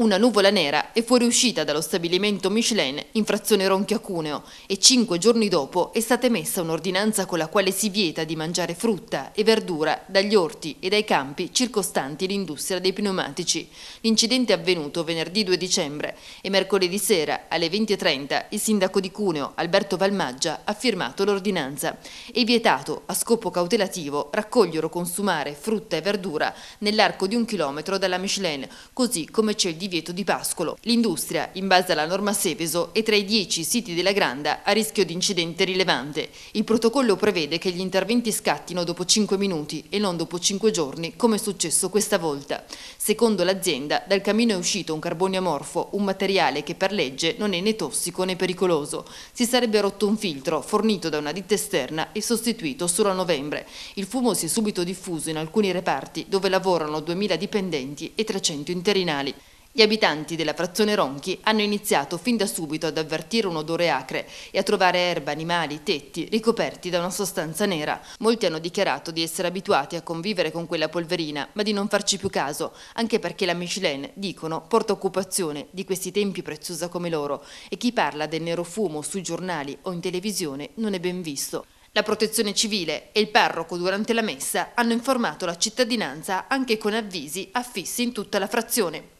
Una nuvola nera è fuoriuscita dallo stabilimento Michelin in frazione Ronchiacuneo e cinque giorni dopo è stata emessa un'ordinanza con la quale si vieta di mangiare frutta e verdura dagli orti e dai campi circostanti l'industria dei pneumatici. L'incidente è avvenuto venerdì 2 dicembre e mercoledì sera alle 20.30 il sindaco di Cuneo, Alberto Valmaggia, ha firmato l'ordinanza. È vietato a scopo cautelativo raccogliere o consumare frutta e verdura nell'arco di un chilometro dalla Michelin, così come c'è il divieto di pascolo. L'industria, in base alla norma Seveso, è tra i 10 siti della Granda a rischio di incidente rilevante. Il protocollo prevede che gli interventi scattino dopo 5 minuti e non dopo 5 giorni, come è successo questa volta. Secondo l'azienda, dal camino è uscito un carbonio amorfo, un materiale che per legge non è né tossico né pericoloso. Si sarebbe rotto un filtro fornito da una ditta esterna e sostituito solo a novembre. Il fumo si è subito diffuso in alcuni reparti dove lavorano 2.000 dipendenti e 300 interinali. Gli abitanti della frazione Ronchi hanno iniziato fin da subito ad avvertire un odore acre e a trovare erba, animali, tetti ricoperti da una sostanza nera. Molti hanno dichiarato di essere abituati a convivere con quella polverina, ma di non farci più caso, anche perché la Michelin, dicono, porta occupazione di questi tempi preziosa come loro e chi parla del nero fumo sui giornali o in televisione non è ben visto. La protezione civile e il parroco durante la messa hanno informato la cittadinanza anche con avvisi affissi in tutta la frazione.